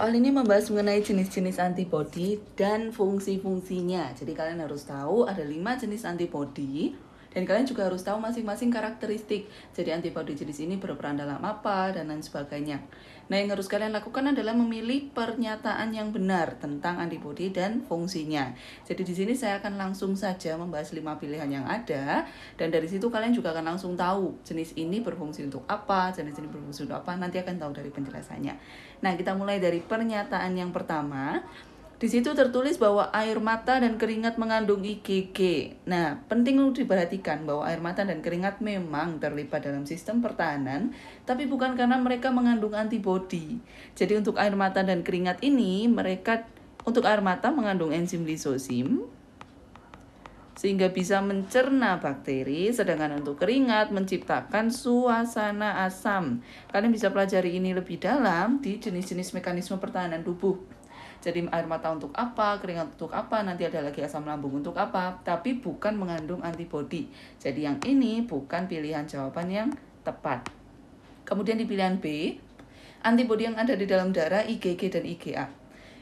Soal ini membahas mengenai jenis-jenis antibodi dan fungsi-fungsinya. Jadi kalian harus tahu ada lima jenis antibodi dan kalian juga harus tahu masing-masing karakteristik. Jadi antibodi jenis ini berperan dalam apa dan lain sebagainya. Nah, yang harus kalian lakukan adalah memilih pernyataan yang benar tentang antibodi dan fungsinya. Jadi di sini saya akan langsung saja membahas lima pilihan yang ada dan dari situ kalian juga akan langsung tahu jenis ini berfungsi untuk apa, jenis ini berfungsi untuk apa, nanti akan tahu dari penjelasannya. Nah, kita mulai dari pernyataan yang pertama. Di situ tertulis bahwa air mata dan keringat mengandung IgG. Nah, penting untuk diperhatikan bahwa air mata dan keringat memang terlibat dalam sistem pertahanan, tapi bukan karena mereka mengandung antibodi. Jadi untuk air mata dan keringat ini, mereka untuk air mata mengandung enzim lisosim sehingga bisa mencerna bakteri, sedangkan untuk keringat menciptakan suasana asam. Kalian bisa pelajari ini lebih dalam di jenis-jenis mekanisme pertahanan tubuh. Jadi air mata untuk apa, keringat untuk apa, nanti ada lagi asam lambung untuk apa, tapi bukan mengandung antibodi. Jadi yang ini bukan pilihan jawaban yang tepat. Kemudian di pilihan B, antibodi yang ada di dalam darah IgG dan IgA.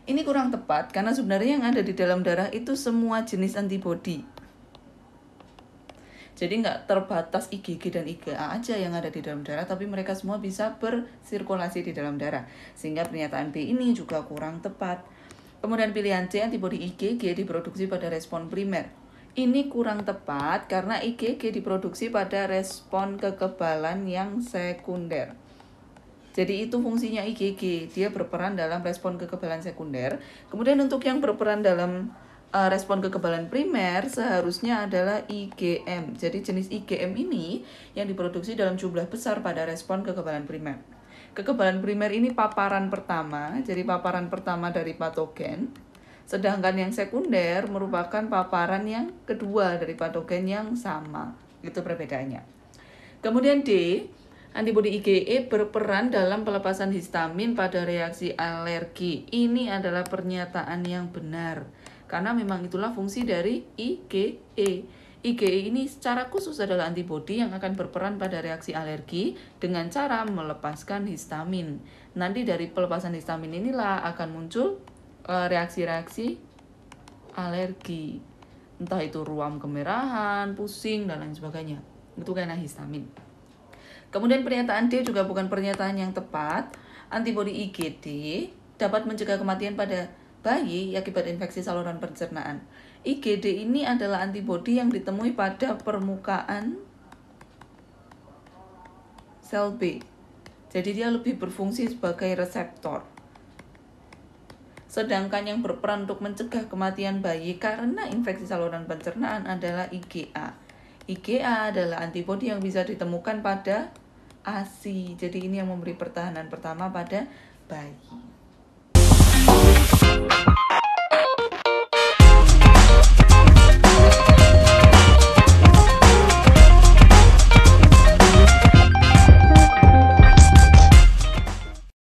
Ini kurang tepat karena sebenarnya yang ada di dalam darah itu semua jenis antibodi. Jadi nggak terbatas IgG dan IgA aja yang ada di dalam darah, tapi mereka semua bisa bersirkulasi di dalam darah. Sehingga pernyataan B ini juga kurang tepat. Kemudian pilihan C, antibodi IgG diproduksi pada respon primer. Ini kurang tepat karena IgG diproduksi pada respon kekebalan yang sekunder. Jadi itu fungsinya IgG, dia berperan dalam respon kekebalan sekunder. Kemudian untuk yang berperan dalam Eh, respon kekebalan primer seharusnya adalah IgM. Jadi jenis IgM ini yang diproduksi dalam jumlah besar pada respon kekebalan primer. Kekebalan primer ini paparan pertama, jadi paparan pertama dari patogen. Sedangkan yang sekunder merupakan paparan yang kedua dari patogen yang sama. Itu perbedaannya. Kemudian D, Antibodi IgE berperan dalam pelepasan histamin pada reaksi alergi. Ini adalah pernyataan yang benar. Karena memang itulah fungsi dari IgE. IgE ini secara khusus adalah antibodi yang akan berperan pada reaksi alergi dengan cara melepaskan histamin. Nanti dari pelepasan histamin inilah akan muncul e, reaksi-reaksi alergi. Entah itu ruam kemerahan, pusing, dan lain sebagainya. Itu karena histamin. Kemudian pernyataan D juga bukan pernyataan yang tepat. Antibodi IgD dapat mencegah kematian pada bayi akibat infeksi saluran pencernaan. IgD ini adalah antibodi yang ditemui pada permukaan sel B. Jadi dia lebih berfungsi sebagai reseptor. Sedangkan yang berperan untuk mencegah kematian bayi karena infeksi saluran pencernaan adalah IgA. IgA adalah antibodi yang bisa ditemukan pada ASI. Jadi ini yang memberi pertahanan pertama pada bayi.